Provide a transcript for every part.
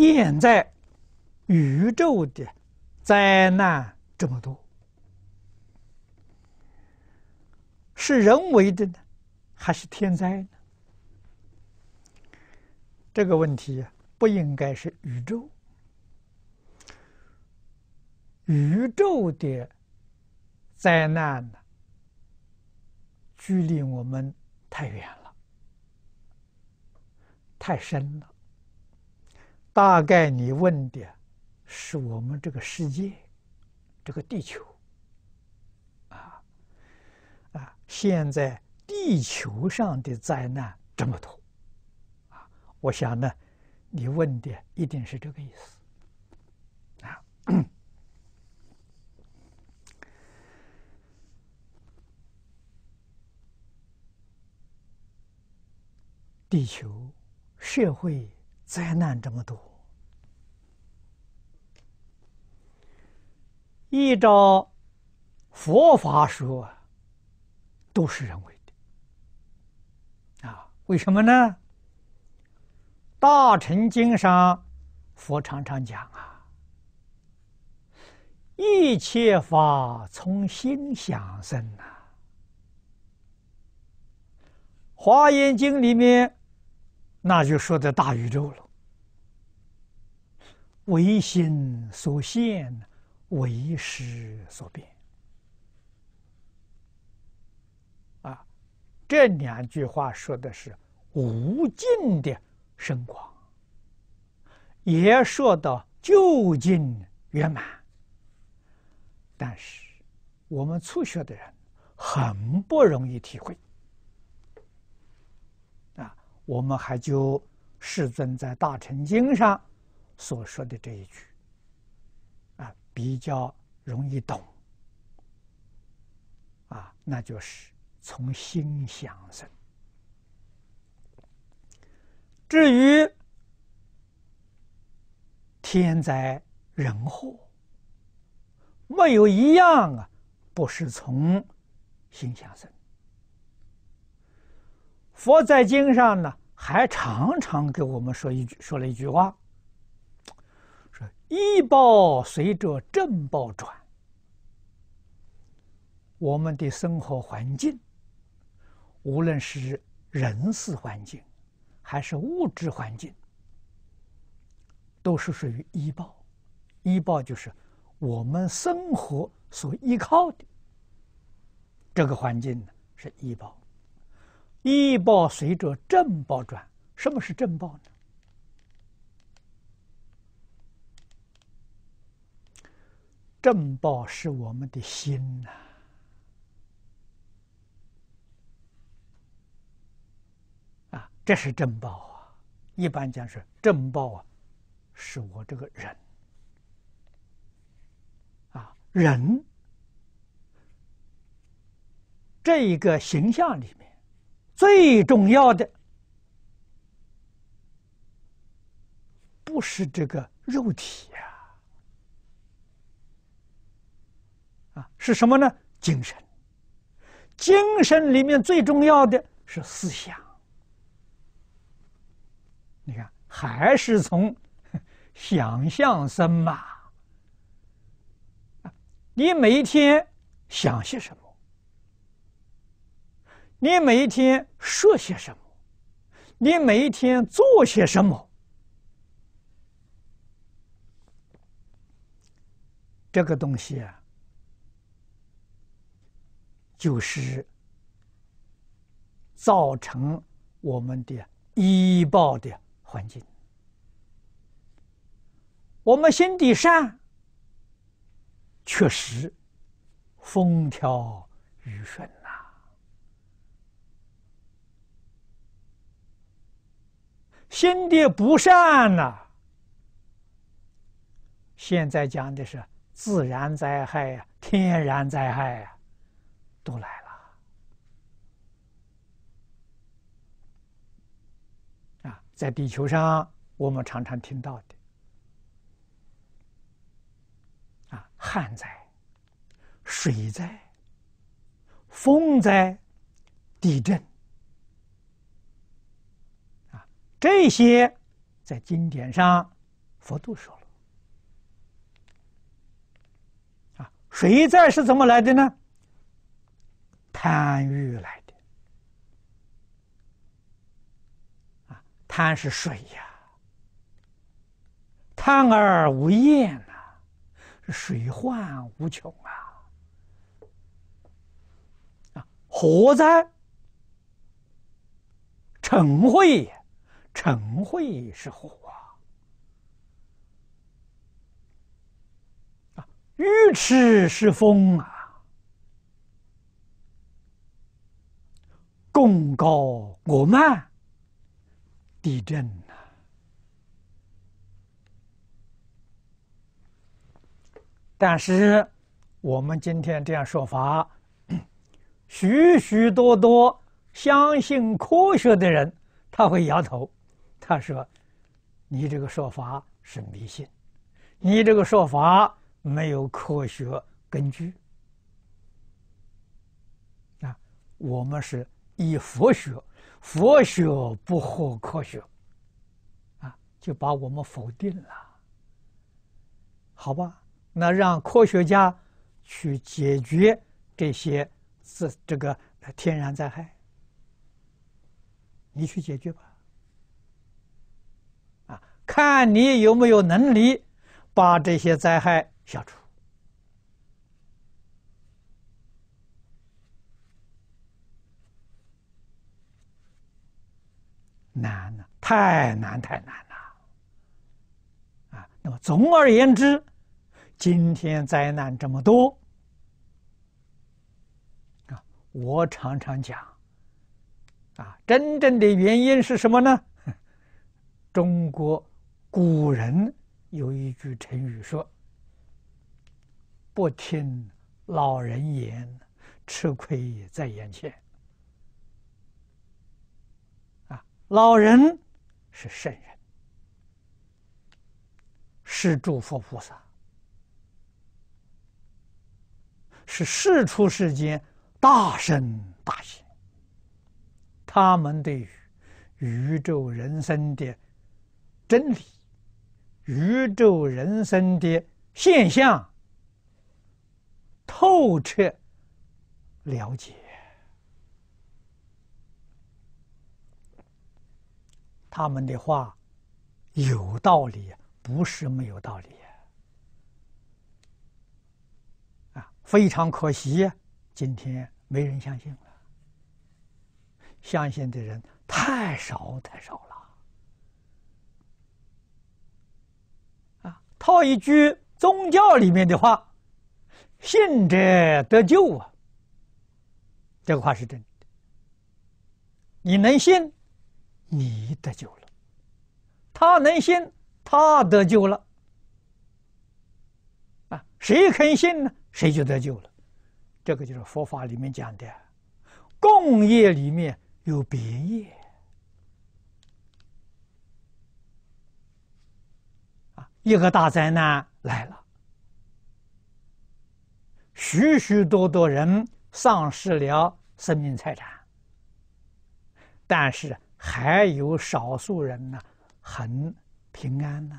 现在宇宙的灾难这么多，是人为的呢，还是天灾呢？这个问题不应该是宇宙，宇宙的灾难呢，距离我们太远了，太深了。大概你问的，是我们这个世界，这个地球，啊，啊，现在地球上的灾难这么多，啊，我想呢，你问的一定是这个意思。地球社会。灾难这么多，依照佛法说，都是人为的啊？为什么呢？大乘经上，佛常常讲啊：“一切法从心想生。”呐，《华严经》里面，那就说的大宇宙了。唯心所现，唯识所变。啊，这两句话说的是无尽的生光，也说到究竟圆满。但是我们初学的人很不容易体会。啊，我们还就世尊在《大乘经》上。所说的这一句啊，比较容易懂啊，那就是从心想生。至于天灾人祸，没有一样啊，不是从心想生。佛在经上呢，还常常给我们说一句，说了一句话。医保随着正报转，我们的生活环境，无论是人事环境，还是物质环境，都是属于医保。医保就是我们生活所依靠的这个环境呢，是医保。医保随着正报转，什么是正报呢？正报是我们的心呐，啊，这是正报啊。一般讲是正报啊，是我这个人，啊，人这一个形象里面最重要的不是这个肉体呀。是什么呢？精神。精神里面最重要的是思想。你看，还是从想象生嘛。你每一天想些什么？你每一天说些什么？你每一天做些什么？这个东西啊。就是造成我们的医保的环境。我们心地善，确实风调雨顺呐。心地不善呐，现在讲的是自然灾害啊，天然灾害啊。都来了啊！在地球上，我们常常听到的啊，旱灾、水灾、风灾、地震啊，这些在经典上佛都说了啊。水灾是怎么来的呢？贪欲来的啊，贪是水呀，贪而无厌呐，水患无穷啊。啊，火灾，晨会，晨会是火啊。啊，愚痴是风啊。功高我慢，地震呐！但是我们今天这样说法，许许多多相信科学的人，他会摇头，他说：“你这个说法是迷信，你这个说法没有科学根据。”啊，我们是。以佛学，佛学不合科学，啊，就把我们否定了，好吧？那让科学家去解决这些自这个天然灾害，你去解决吧，啊，看你有没有能力把这些灾害消除。难呐，太难，太难了！啊，那么总而言之，今天灾难这么多啊，我常常讲啊，真正的原因是什么呢？中国古人有一句成语说：“不听老人言，吃亏在眼前。”老人是圣人，是诸佛菩萨，是世出世间大圣大贤。他们对宇宙人生的真理、宇宙人生的现象，透彻了解。他们的话有道理，不是没有道理啊！非常可惜，今天没人相信了，相信的人太少太少了啊！套一句宗教里面的话：“信者得救”啊，这个话是真的。你能信？你得救了，他能信，他得救了。啊，谁肯信呢？谁就得救了。这个就是佛法里面讲的，共业里面有别业。啊，一个大灾难来了，许许多多人丧失了生命财产，但是。还有少数人呢，很平安呢，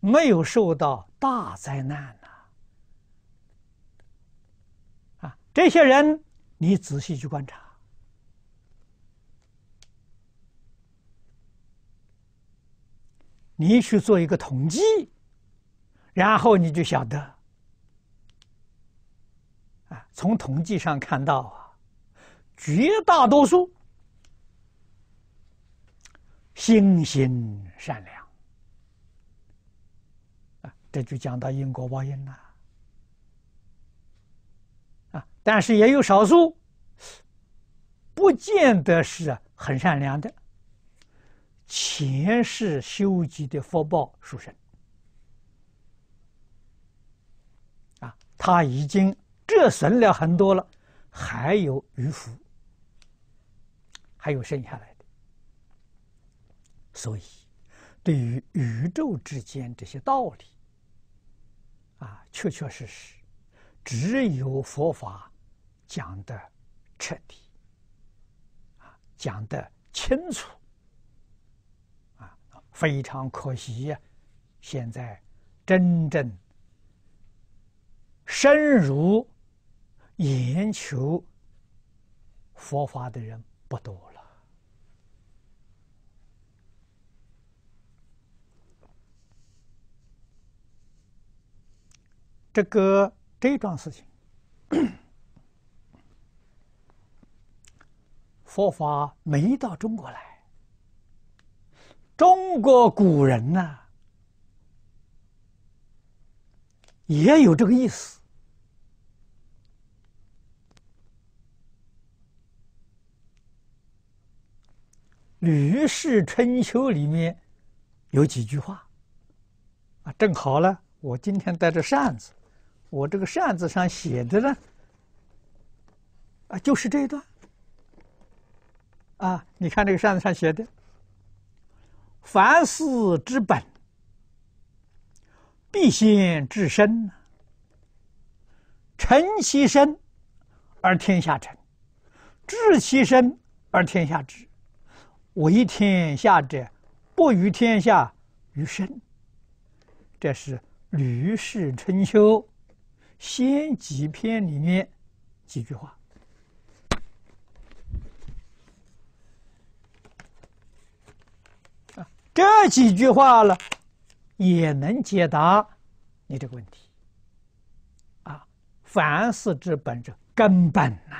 没有受到大灾难呢。啊，这些人你仔细去观察，你去做一个统计，然后你就晓得。啊，从统计上看到啊，绝大多数。心心善良啊，这就讲到因果报应了啊。但是也有少数，不见得是很善良的，前世修集的福报殊生。啊。他已经这损了很多了，还有余福，还有剩下来。所以，对于宇宙之间这些道理，啊，确确实实，只有佛法讲的彻底，啊，讲的清楚，啊，非常可惜呀！现在真正深入研究佛法的人不多了。这个这桩事情，佛法没到中国来，中国古人呢也有这个意思，《吕氏春秋》里面有几句话，啊，正好呢，我今天带着扇子。我这个扇子上写的呢，啊，就是这一段。啊，你看这个扇子上写的：“凡事之本，必先治身；，成其身而天下成；治其身而天下治。为天下者，不与天下于身。”这是《吕氏春秋》。先几篇里面几句话这几句话呢，也能解答你这个问题啊。凡事之本者，根本呐，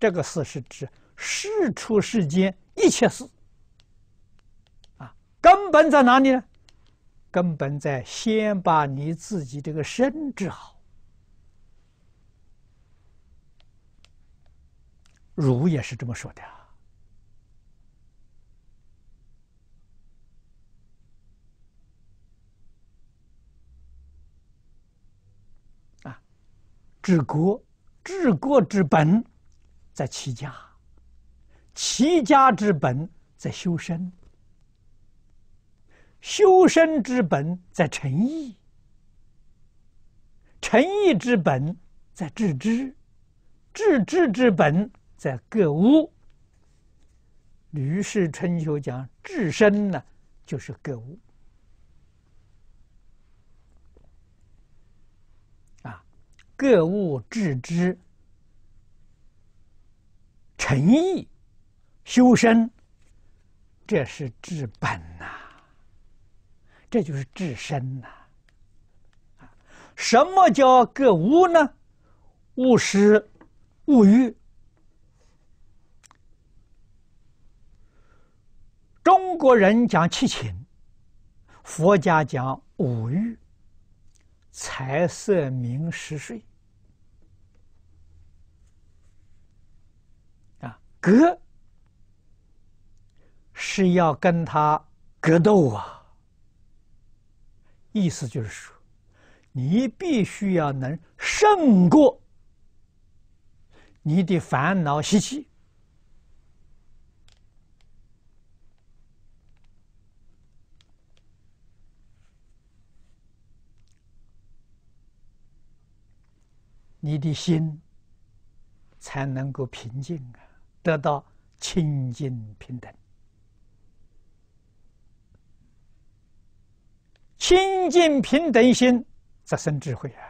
这个“事”是指事出世间一切事啊，根本在哪里呢？根本在先把你自己这个身治好，儒也是这么说的啊。治国，治国之本在齐家，齐家之本在修身。修身之本在诚意，诚意之本在致知，致知之本在格物。《吕氏春秋》讲，至身呢，就是格物啊，格物致知、诚意、修身，这是治本。这就是至深呐！什么叫格物呢？物私、物欲。中国人讲七情，佛家讲五欲：财、色、名、食、睡。啊，格是要跟他格斗啊！意思就是说，你必须要能胜过你的烦恼习气，你的心才能够平静啊，得到清净平等。清净平等心，则生智慧啊。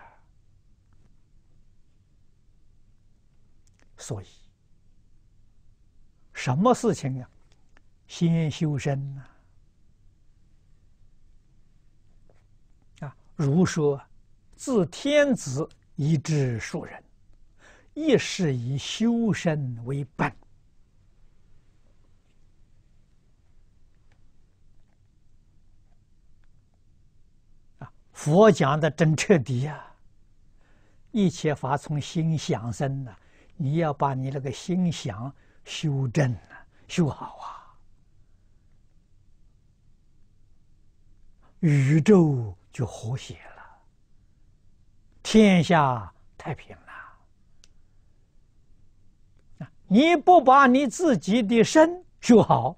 所以，什么事情啊，先修身呐。啊，如说，自天子以至庶人，亦是以修身为本。佛讲的真彻底啊！一切法从心想生呐，你要把你那个心想修正呐，修好啊，宇宙就和谐了，天下太平了。你不把你自己的身修好，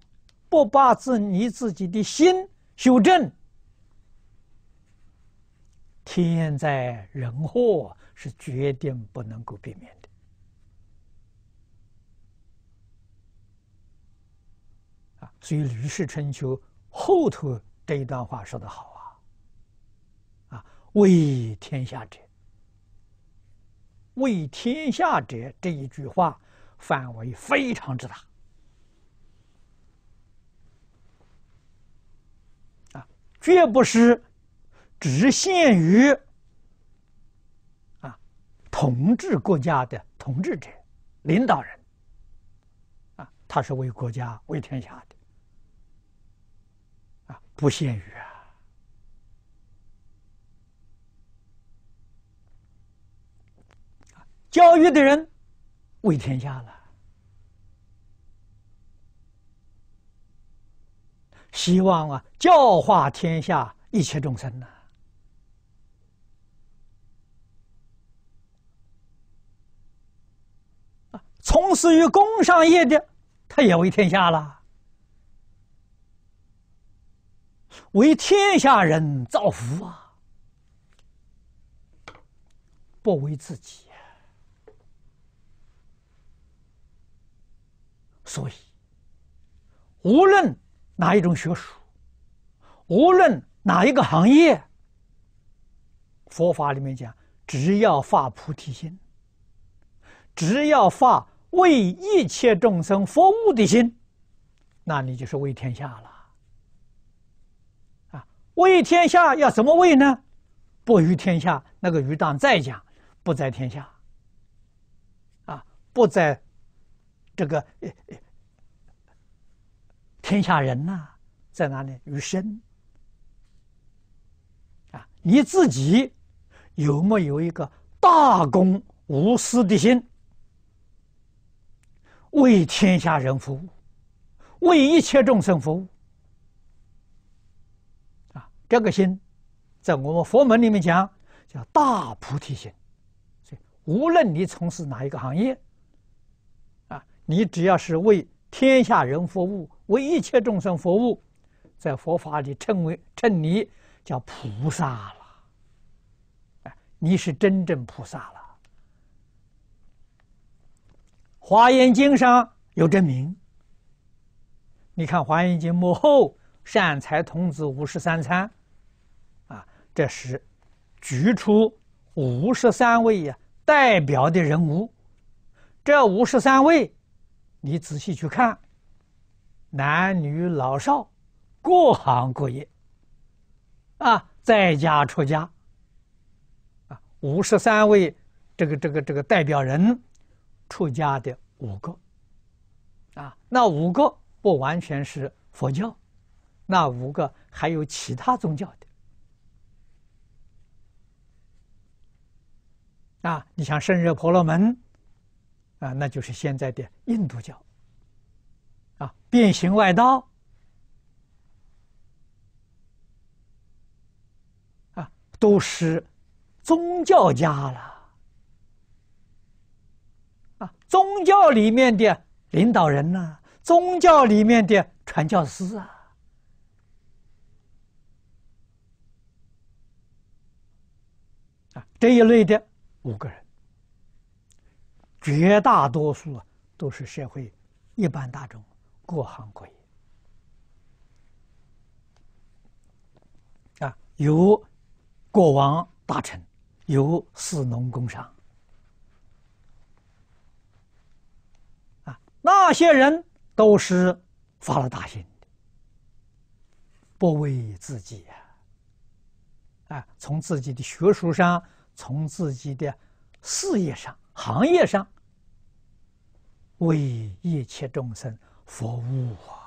不把自你自己的心修正。天灾人祸是绝对不能够避免的啊！所以《吕氏春秋》后头这一段话说的好啊，啊，为天下者，为天下者这一句话范围非常之大啊，绝不是。只限于，啊，统治国家的统治者、领导人，啊，他是为国家、为天下的，啊，不限于啊，教育的人为天下了，希望啊，教化天下一切众生呢。从事于工商业的，他也为天下了，为天下人造福啊，不为自己。所以，无论哪一种学术，无论哪一个行业，佛法里面讲，只要发菩提心，只要发。为一切众生服务的心，那你就是为天下了。啊，为天下要怎么为呢？不于天下，那个于当再讲；不在天下，啊，不在这个天下人呐，在哪里？于身。啊，你自己有没有一个大公无私的心？为天下人服务，为一切众生服务，啊，这个心，在我们佛门里面讲叫大菩提心。所以，无论你从事哪一个行业，啊，你只要是为天下人服务，为一切众生服务，在佛法里称为称你叫菩萨了，你是真正菩萨了。华严经上有证明。你看华严经幕后善财童子五十三参，啊，这是举出五十三位呀代表的人物。这五十三位，你仔细去看，男女老少，各行各业，啊，在家出家，啊，五十三位这个这个这个代表人。出家的五个啊，那五个不完全是佛教，那五个还有其他宗教的啊。你像胜热婆罗门啊，那就是现在的印度教啊，变形外道啊，都是宗教家了。宗教里面的领导人呐，宗教里面的传教士啊，啊，这一类的五个人，绝大多数啊都是社会一般大众，各行各业啊，有国王大臣，有士农工商。那些人都是发了大心的，不为自己啊，从自己的学术上，从自己的事业上、行业上，为一切众生服务啊！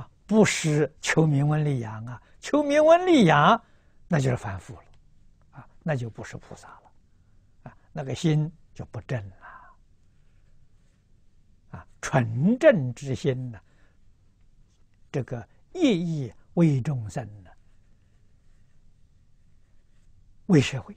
啊，不是求名闻利养啊，求名闻利养，那就是凡夫了，啊，那就不是菩萨了，啊，那个心。就不正了啊！纯正之心呢？这个意义为众生呢？为社会？